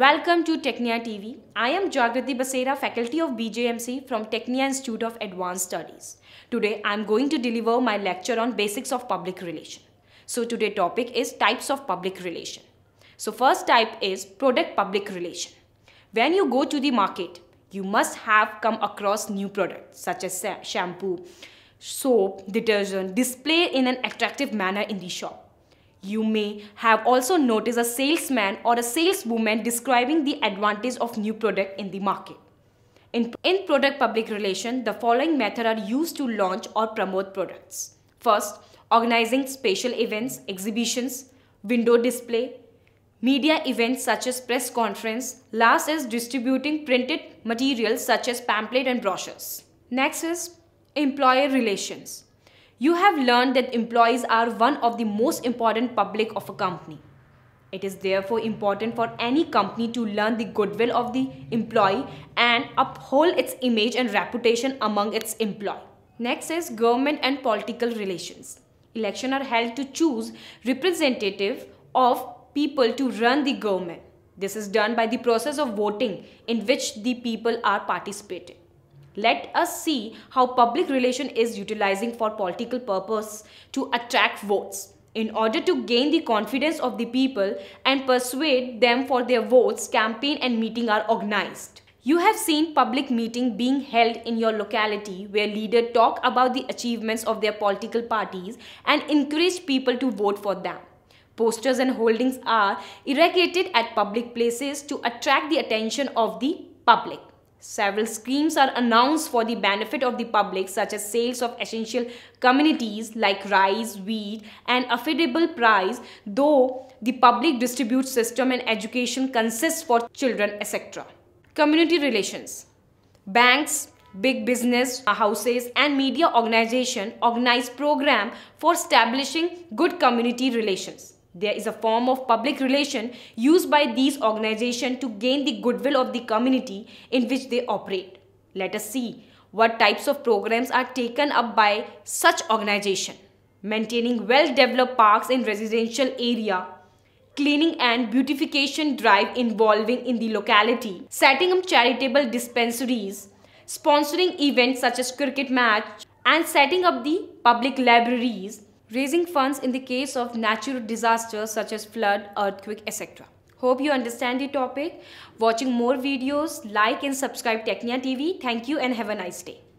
Welcome to Technia TV. I am Jagrati Basera, Faculty of BJMC from Technia Institute of Advanced Studies. Today I am going to deliver my lecture on basics of public relation. So today topic is types of public relation. So first type is product public relation. When you go to the market, you must have come across new products such as shampoo, soap, detergent, display in an attractive manner in the shop. You may have also noticed a salesman or a saleswoman describing the advantage of new product in the market. In, in product public relation, the following method are used to launch or promote products. First, organizing special events, exhibitions, window display, media events such as press conference. Last is distributing printed materials such as pamphlet and brochures. Next is employer relations you have learned that employees are one of the most important public of a company. It is therefore important for any company to learn the goodwill of the employee and uphold its image and reputation among its employee. Next is government and political relations. Elections are held to choose representative of people to run the government. This is done by the process of voting in which the people are participating. Let us see how public relation is utilizing for political purpose to attract votes. In order to gain the confidence of the people and persuade them for their votes, campaign and meeting are organized. You have seen public meeting being held in your locality where leaders talk about the achievements of their political parties and encourage people to vote for them. Posters and holdings are erected at public places to attract the attention of the public. Several schemes are announced for the benefit of the public such as sales of essential commodities like rice, wheat and affordable price though the public distribute system and education consists for children etc. Community relations Banks, big business houses and media organization organize program for establishing good community relations. There is a form of public relation used by these organizations to gain the goodwill of the community in which they operate. Let us see what types of programs are taken up by such organization. Maintaining well-developed parks in residential area, cleaning and beautification drive involving in the locality, setting up charitable dispensaries, sponsoring events such as cricket match and setting up the public libraries, raising funds in the case of natural disasters such as flood, earthquake, etc. Hope you understand the topic. Watching more videos, like and subscribe Technia TV. Thank you and have a nice day.